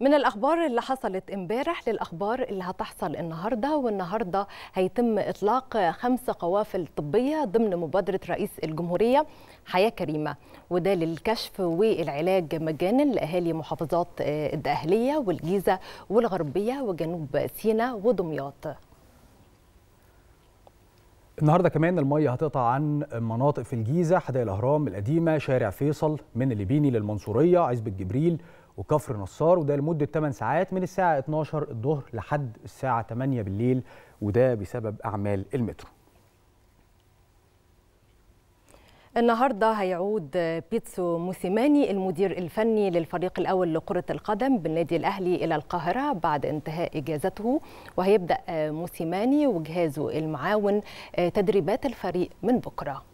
من الأخبار اللي حصلت امبارح للأخبار اللي هتحصل النهاردة والنهاردة هيتم إطلاق خمس قوافل طبية ضمن مبادرة رئيس الجمهورية حياة كريمة وده للكشف والعلاج مجانا لأهالي محافظات الدقهلية والجيزة والغربية وجنوب سيناء ودمياط النهارده كمان الميه هتقطع عن مناطق في الجيزه حدائق الاهرام القديمه شارع فيصل من الليبيني للمنصوريه عزبه جبريل وكفر نصار وده لمده 8 ساعات من الساعه 12 الظهر لحد الساعه 8 بالليل وده بسبب اعمال المترو النهارده هيعود بيتسو موسيماني المدير الفني للفريق الاول لكره القدم بالنادي الاهلي الى القاهره بعد انتهاء اجازته وهيبدا موسيماني وجهازه المعاون تدريبات الفريق من بكره